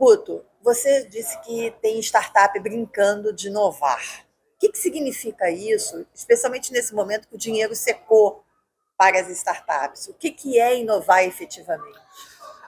Guto, você disse que tem startup brincando de inovar. O que, que significa isso, especialmente nesse momento que o dinheiro secou para as startups? O que, que é inovar efetivamente?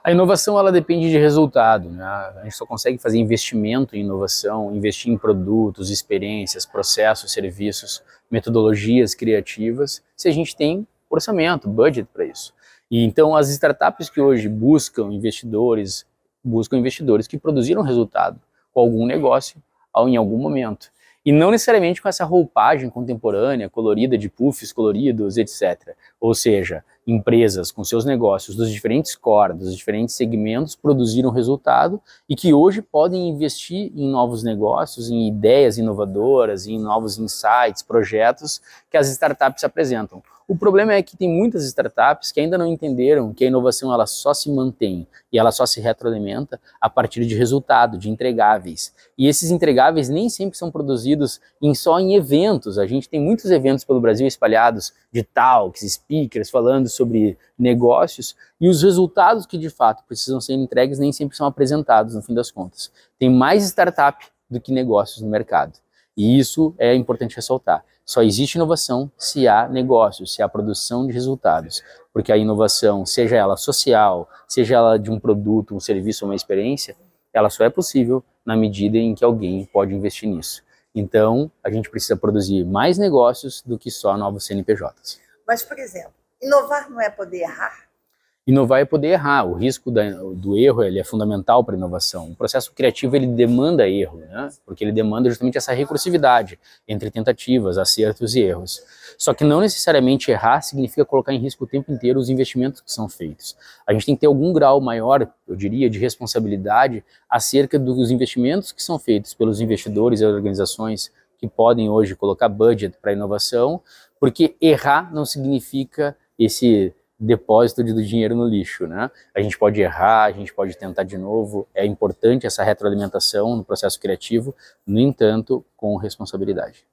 A inovação ela depende de resultado, né? A gente só consegue fazer investimento em inovação, investir em produtos, experiências, processos, serviços, metodologias criativas, se a gente tem orçamento, budget para isso. E então as startups que hoje buscam investidores, buscam investidores que produziram resultado com algum negócio ou em algum momento. E não necessariamente com essa roupagem contemporânea, colorida, de puffs coloridos, etc. Ou seja, empresas com seus negócios dos diferentes cores, dos diferentes segmentos, produziram resultado e que hoje podem investir em novos negócios, em ideias inovadoras, em novos insights, projetos que as startups apresentam. O problema é que tem muitas startups que ainda não entenderam que a inovação ela só se mantém e ela só se retroalimenta a partir de resultado, de entregáveis. E esses entregáveis nem sempre são produzidos em só em eventos. A gente tem muitos eventos pelo Brasil espalhados de talks, speakers falando sobre negócios e os resultados que de fato precisam ser entregues nem sempre são apresentados no fim das contas. Tem mais startup do que negócios no mercado. E isso é importante ressaltar. Só existe inovação se há negócios, se há produção de resultados. Porque a inovação, seja ela social, seja ela de um produto, um serviço, uma experiência, ela só é possível na medida em que alguém pode investir nisso. Então, a gente precisa produzir mais negócios do que só novos CNPJs. Mas, por exemplo, inovar não é poder errar? e não vai é poder errar. O risco da, do erro ele é fundamental para a inovação. O processo criativo ele demanda erro, né? porque ele demanda justamente essa recursividade entre tentativas, acertos e erros. Só que não necessariamente errar significa colocar em risco o tempo inteiro os investimentos que são feitos. A gente tem que ter algum grau maior, eu diria, de responsabilidade acerca dos investimentos que são feitos pelos investidores e organizações que podem hoje colocar budget para inovação, porque errar não significa esse depósito do dinheiro no lixo, né? A gente pode errar, a gente pode tentar de novo, é importante essa retroalimentação no processo criativo, no entanto, com responsabilidade.